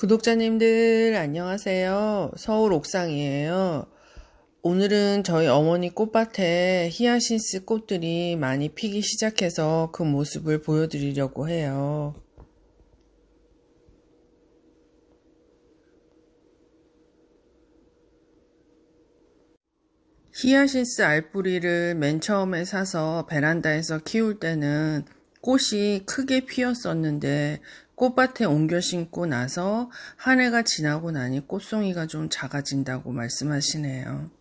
구독자님들 안녕하세요. 서울 옥상이에요. 오늘은 저희 어머니 꽃밭에 히아신스 꽃들이 많이 피기 시작해서 그 모습을 보여드리려고 해요. 히아신스 알뿌리를 맨 처음에 사서 베란다에서 키울 때는 꽃이 크게 피었었는데 꽃밭에 옮겨 심고 나서 한 해가 지나고 나니 꽃송이가 좀 작아진다고 말씀하시네요.